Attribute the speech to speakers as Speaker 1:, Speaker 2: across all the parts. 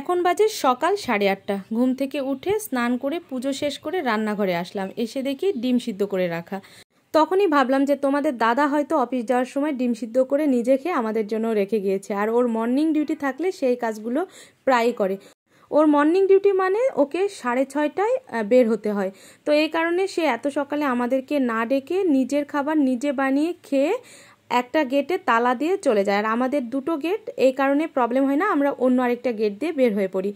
Speaker 1: এখন বাজে সকাল সাড়ে আটটা ঘুম থেকে উঠে স্নান করে পুজো শেষ করে রান্নাঘরে আসলাম এসে দেখি ডিম সিদ্ধ করে রাখা তখনই ভাবলাম যে তোমাদের দাদা হয়তো অফিস যাওয়ার সময় ডিম সিদ্ধ করে নিজে খেয়ে আমাদের জন্য রেখে গিয়েছে আর ওর মর্নিং ডিউটি থাকলে সেই কাজগুলো প্রায় করে ওর মর্নিং ডিউটি মানে ওকে সাড়ে ছয়টায় বের হতে হয় তো এই কারণে সে এত সকালে আমাদেরকে না ডেকে নিজের খাবার নিজে বানিয়ে খেয়ে একটা গেটে তালা দিয়ে চলে যায় আর আমাদের দুটো গেট এই কারণে প্রবলেম হয় না আমরা অন্য আরেকটা গেট দিয়ে বের হয়ে পড়ি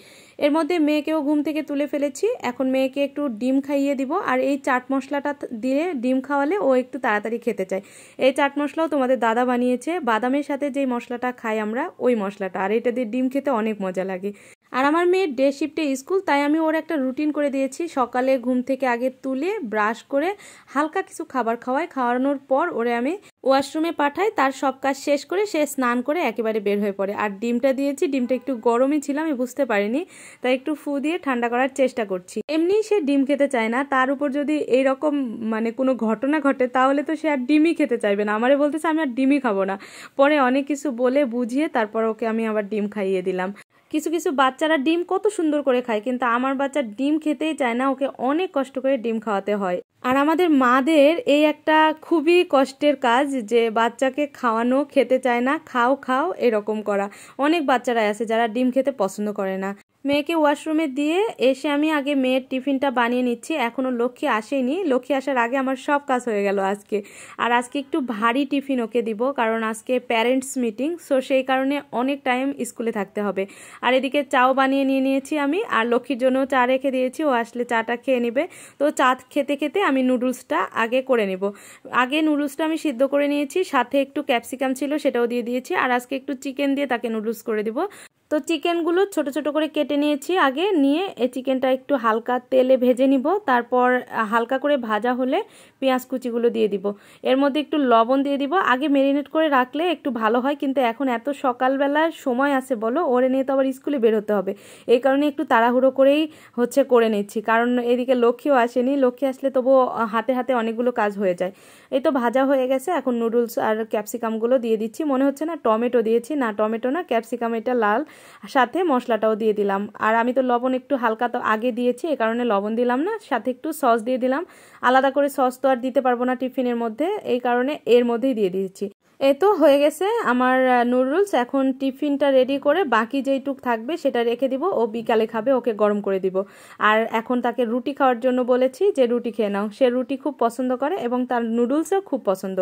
Speaker 1: এর মধ্যে মেয়েকেও ঘুম থেকে তুলে ফেলেছি এখন মেয়েকে একটু ডিম খাইয়ে দিব আর এই চাট মশলাটা দিয়ে ডিম খাওয়ালে ও একটু তাড়াতাড়ি খেতে চায় এই চাট মশলাও তোমাদের দাদা বানিয়েছে বাদামের সাথে যেই মশলাটা খাই আমরা ওই মশলাটা আর এটা দিয়ে ডিম খেতে অনেক মজা লাগে আর আমার মেয়ের ডে শিফটে স্কুল তাই আমি ওর একটা রুটিন করে দিয়েছি সকালে ঘুম থেকে আগে তুলে ব্রাশ করে হালকা কিছু খাবার খাওয়াই খাওয়ানোর পর ওরে আমি ওয়াশরুমে পাঠাই তার সব কাজ শেষ করে সে স্নান করে একেবারে বের হয়ে পড়ে আর ডিমটা দিয়েছি ডিমটা একটু গরমই ছিল আমি বুঝতে পারিনি তাই একটু ফু দিয়ে ঠান্ডা করার চেষ্টা করছি এমনি সে ডিম খেতে চায় না তার উপর যদি এই রকম মানে কোনো ঘটনা ঘটে তাহলে তো সে আর ডিমই খেতে চাইবে না আমারে বলতেছে আমি আর ডিমই খাবো না পরে অনেক কিছু বলে বুঝিয়ে তারপর ওকে আমি আবার ডিম খাইয়ে দিলাম কিছু কিছু বাচ্চারা ডিম কত সুন্দর করে খায় কিন্তু আমার বাচ্চা ডিম খেতেই চায় না ওকে অনেক কষ্ট করে ডিম খাওয়াতে হয় আর আমাদের মাদের এই একটা খুবই কষ্টের কাজ যে বাচ্চাকে খাওয়ানো খেতে চায় না খাও খাও এরকম করা অনেক বাচ্চারাই আছে যারা ডিম খেতে পছন্দ করে না মেয়েকে ওয়াশরুমে দিয়ে এসে আমি আগে মেয়ের টিফিনটা বানিয়ে নিচ্ছি এখনও লক্ষ্মী আসেনি লক্ষ্মী আসার আগে আমার সব কাজ হয়ে গেল আজকে আর আজকে একটু ভারী টিফিন ওকে দিব কারণ আজকে প্যারেন্টস মিটিং সো সেই কারণে অনেক টাইম স্কুলে থাকতে হবে আর এদিকে চাও বানিয়ে নিয়ে নিয়েছি আমি আর লক্ষ্মীর জন্য চা রেখে দিয়েছি ও আসলে চাটা খেয়ে নেবে তো চা খেতে খেতে আমি নুডলসটা আগে করে নেব আগে নুডলসটা আমি সিদ্ধ করে নিয়েছি সাথে একটু ক্যাপসিকাম ছিল সেটাও দিয়ে দিয়েছি আর আজকে একটু চিকেন দিয়ে তাকে নুডলস করে দিব তো চিকেনগুলো ছোট ছোট করে কেটে নিয়েছি আগে নিয়ে এই চিকেনটা একটু হালকা তেলে ভেজে নিব তারপর হালকা করে ভাজা হলে পেঁয়াজ কুচিগুলো দিয়ে দিব এর মধ্যে একটু লবণ দিয়ে দিব আগে মেরিনেট করে রাখলে একটু ভালো হয় কিন্তু এখন এত সকালবেলা সময় আছে বলো ওরে নিয়ে তো আবার স্কুলে বের হতে হবে এই কারণে একটু তাড়াহুড়ো করেই হচ্ছে করে নিচ্ছি কারণ এদিকে লক্ষ্মীও আসেনি লক্ষ্মী আসলে তবু হাতে হাতে অনেকগুলো কাজ হয়ে যায় এই তো ভাজা হয়ে গেছে এখন নুডলস আর ক্যাপসিকামগুলো দিয়ে দিচ্ছি মনে হচ্ছে না টমেটো দিয়েছি না টমেটো না ক্যাপসিকাম এটা লাল সাথে মশলাটাও দিয়ে দিলাম আর আমি তো লবণ একটু হালকা তো আগে দিয়েছি এ কারণে লবণ দিলাম না সাথে একটু সস দিয়ে দিলাম আলাদা করে সস তো আর দিতে পারবো না টিফিনের মধ্যে এই কারণে এর মধ্যেই দিয়ে দিয়েছি এ তো হয়ে গেছে আমার নুডলস এখন টিফিনটা রেডি করে বাকি যেইটুক থাকবে সেটা রেখে দিব ও বিকালে খাবে ওকে গরম করে দিব আর এখন তাকে রুটি খাওয়ার জন্য বলেছি যে রুটি খেয়ে নাও সে রুটি খুব পছন্দ করে এবং তার নুডলসও খুব পছন্দ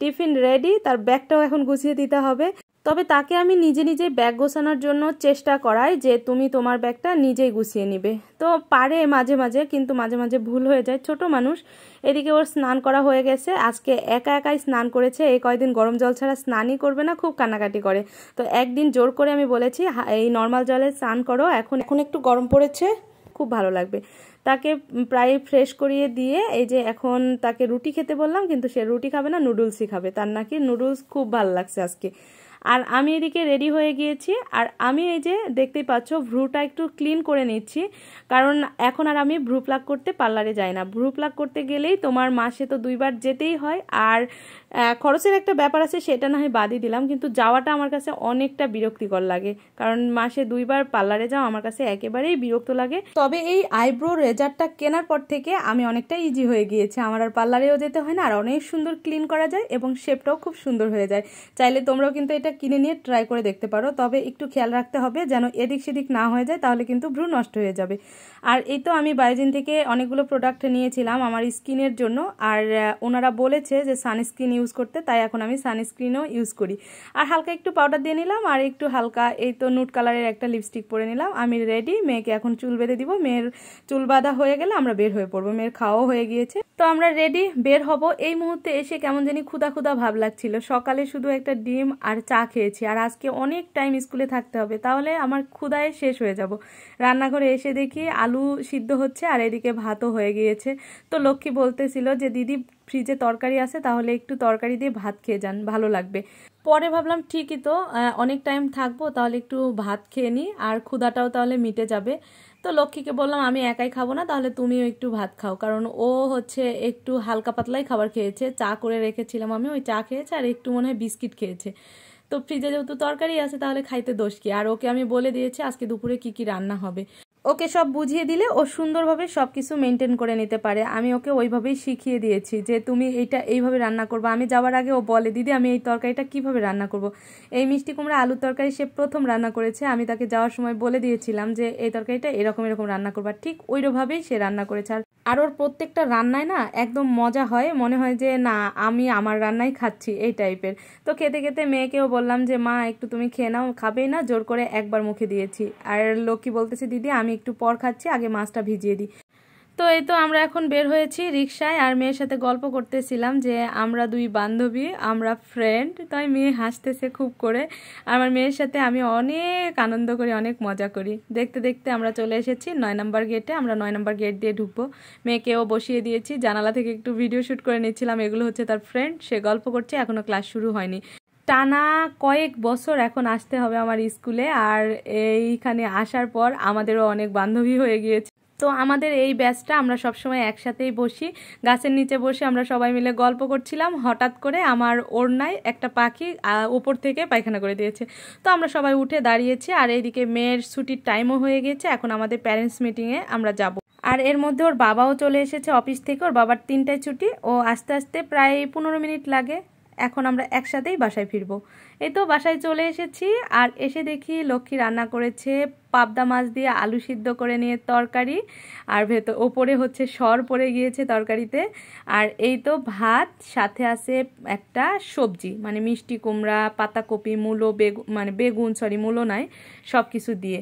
Speaker 1: টিফিন রেডি তার ব্যাগটাও এখন গুছিয়ে দিতে হবে তবে তাকে আমি নিজে নিজেই ব্যাগ গোছানোর জন্য চেষ্টা করাই যে তুমি তোমার ব্যাগটা নিজেই গুছিয়ে নিবে তো পারে মাঝে মাঝে কিন্তু মাঝে মাঝে ভুল হয়ে যায় ছোট মানুষ এদিকে ওর স্নান করা হয়ে গেছে আজকে একা একাই স্নান করেছে এই কয়দিন গরম জল ছাড়া স্নানই করবে না খুব কান্নাকাটি করে তো একদিন জোর করে আমি বলেছি এই নর্মাল জলে স্নান করো এখন এখন একটু গরম পড়েছে খুব ভালো লাগবে তাকে প্রায় ফ্রেশ করিয়ে দিয়ে এই যে এখন তাকে রুটি খেতে বললাম কিন্তু সে রুটি খাবে না নুডলসই খাবে তার নাকি নুডলস খুব ভালো লাগছে আজকে আর আমি এদিকে রেডি হয়ে গিয়েছি আর আমি এই যে দেখতেই পাচ্ছ ভ্রুটা একটু ক্লিন করে নিচ্ছি কারণ এখন আর আমি ভ্রু প্লাক করতে পার্লারে যাই না ভ্রু প্লাক করতে গেলেই তোমার মাসে তো দুইবার যেতেই হয় আর খরচের একটা ব্যাপার আছে সেটা না হয় বাদই দিলাম কিন্তু যাওয়াটা আমার কাছে অনেকটা বিরক্তিকর লাগে কারণ মাসে দুইবার পার্লারে যাওয়া আমার কাছে একেবারেই বিরক্ত লাগে তবে এই আইব্রো রেজারটা কেনার পর থেকে আমি অনেকটা ইজি হয়ে গিয়েছে আমার আর পার্লারেও যেতে হয় না আর অনেক সুন্দর ক্লিন করা যায় এবং শেপটাও খুব সুন্দর হয়ে যায় চাইলে তোমরাও কিন্তু এটা এটা কিনে নিয়ে ট্রাই করে দেখতে পারো তবে একটু খেয়াল রাখতে হবে যেন এদিক সেদিক না হয়ে যায় তাহলে কিন্তু ভ্রু নষ্ট হয়ে যাবে আর এই তো আমি বায়োজিন থেকে অনেকগুলো প্রোডাক্ট নিয়েছিলাম আমার স্কিনের জন্য আর ওনারা বলেছে যে সানস্ক্রিন ইউজ করতে তাই এখন আমি সানস্ক্রিনও ইউজ করি আর হালকা একটু পাউডার দিয়ে নিলাম আর একটু হালকা এই তো নুট কালারের একটা লিপস্টিক পরে নিলাম আমি রেডি মেয়েকে এখন চুল বেঁধে দিব মেয়ের চুল বাঁধা হয়ে গেলে আমরা বের হয়ে পড়বো মেয়ের খাওয়াও হয়ে গিয়েছে তো আমরা রেডি বের হব এই মুহূর্তে এসে কেমন জানি ক্ষুদা ক্ষুদা ভাব লাগছিল সকালে শুধু একটা ডিম আর চা চা খেয়েছি আর আজকে অনেক টাইম স্কুলে থাকতে হবে তাহলে আমার ক্ষুদায় শেষ হয়ে যাব রান্নাঘরে এসে দেখি আলু সিদ্ধ হচ্ছে আর এদিকে ভাতও হয়ে গিয়েছে তো লক্ষ্মী বলতেছিল যে দিদি ফ্রিজে তরকারি আছে তাহলে একটু তরকারি দিয়ে ভাত খেয়ে যান ভালো লাগবে পরে ভাবলাম ঠিকই তো অনেক টাইম থাকবো তাহলে একটু ভাত খেয়ে নিই আর ক্ষুদাটাও তাহলে মিটে যাবে তো লক্ষ্মীকে বললাম আমি একাই খাবো না তাহলে তুমিও একটু ভাত খাও কারণ ও হচ্ছে একটু হালকা পাতলাই খাবার খেয়েছে চা করে রেখেছিলাম আমি ওই চা খেয়েছে আর একটু মনে হয় বিস্কিট খেয়েছে তো ফ্রিজে যেহেতু তরকারি আছে তাহলে খাইতে দোষ কি আর ওকে আমি বলে দিয়েছি আজকে দুপুরে কি কি রান্না হবে ওকে সব বুঝিয়ে দিলে ও সুন্দরভাবে সব কিছু মেনটেন করে নিতে পারে আমি ওকে ওইভাবেই শিখিয়ে দিয়েছি যে তুমি এইটা এইভাবে রান্না করবো আমি যাওয়ার আগে ও বলে দিদি আমি এই তরকারিটা কিভাবে রান্না করব। এই মিষ্টি কুমড়া আলু তরকারি সে প্রথম রান্না করেছে আমি তাকে যাওয়ার সময় বলে দিয়েছিলাম যে এই তরকারিটা এরকম এরকম রান্না করবা ঠিক ওইভাবেই সে রান্না করেছে আর আর ওর প্রত্যেকটা রান্নায় না একদম মজা হয় মনে হয় যে না আমি আমার রান্নাই খাচ্ছি এই টাইপের তো খেতে খেতে মেয়েকেও বললাম যে মা একটু তুমি খেয়ে নাও খাবেই না জোর করে একবার মুখে দিয়েছি আর লোকি বলতেছে দিদি আমি একটু পর খাচ্ছি আগে মাছটা ভিজিয়ে দিই তো এই তো আমরা এখন বের হয়েছি রিক্সায় আর মেয়ের সাথে গল্প করতেছিলাম যে আমরা দুই বান্ধবী আমরা ফ্রেন্ড তাই মেয়ে হাসতেছে খুব করে আমার মেয়ের সাথে আমি অনেক আনন্দ করি অনেক মজা করি দেখতে দেখতে আমরা চলে এসেছি নয় নম্বর গেটে আমরা নয় নম্বর গেট দিয়ে ঢুকবো মেয়েকেও বসিয়ে দিয়েছি জানালা থেকে একটু ভিডিও শ্যুট করে নিচ্ছিলাম এগুলো হচ্ছে তার ফ্রেন্ড সে গল্প করছে এখনও ক্লাস শুরু হয়নি টানা কয়েক বছর এখন আসতে হবে আমার স্কুলে আর এইখানে আসার পর আমাদেরও অনেক বান্ধবী হয়ে গিয়েছে তো আমাদের এই ব্যাচটা আমরা সবসময় একসাথেই বসি গাছের নিচে বসে আমরা সবাই মিলে গল্প করছিলাম হঠাৎ করে আমার ওড়নায় একটা পাখি ওপর থেকে পায়খানা করে দিয়েছে তো আমরা সবাই উঠে দাঁড়িয়েছি আর এইদিকে মেয়ের ছুটির টাইমও হয়ে গেছে এখন আমাদের প্যারেন্টস মিটিংয়ে আমরা যাব আর এর মধ্যে ওর বাবাও চলে এসেছে অফিস থেকে ওর বাবার তিনটায় ছুটি ও আস্তে আস্তে প্রায় পনেরো মিনিট লাগে এখন আমরা একসাথেই বাসায় ফিরব এই তো বাসায় চলে এসেছি আর এসে দেখি লক্ষ্মী রান্না করেছে পাবদা মাছ দিয়ে আলু সিদ্ধ করে নিয়ে তরকারি আর ভেতর ওপরে হচ্ছে সর পড়ে গিয়েছে তরকারিতে আর এই তো ভাত সাথে আছে একটা সবজি মানে মিষ্টি কুমড়া পাতাকপি মূলো বেগু মানে বেগুন সরি মূলো নয় সব কিছু দিয়ে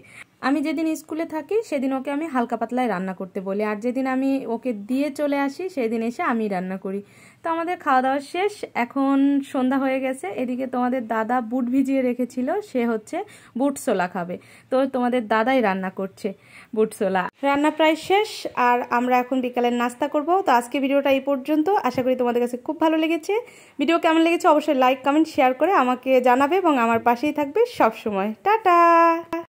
Speaker 1: আমি যেদিন স্কুলে থাকি সেদিন ওকে আমি হালকা পাতলায় রান্না করতে বলি আর যেদিন আমি ওকে দিয়ে চলে আসি সেদিন এসে আমি রান্না করি তো আমাদের খাওয়া দাওয়া শেষ এখন সন্ধ্যা হয়ে গেছে এদিকে তোমাদের দাদা বুট ভিজিয়ে রেখেছিল সে হচ্ছে বুট সোলা খাবে তো তোমাদের দাদাই রান্না করছে বুট সোলা রান্না প্রায় শেষ আর আমরা এখন বিকালের নাস্তা করব তো আজকে ভিডিওটা এই পর্যন্ত আশা করি তোমাদের কাছে খুব ভালো লেগেছে ভিডিও কেমন লেগেছে অবশ্যই লাইক কমেন্ট শেয়ার করে আমাকে জানাবে এবং আমার পাশেই থাকবে সব সময় টাটা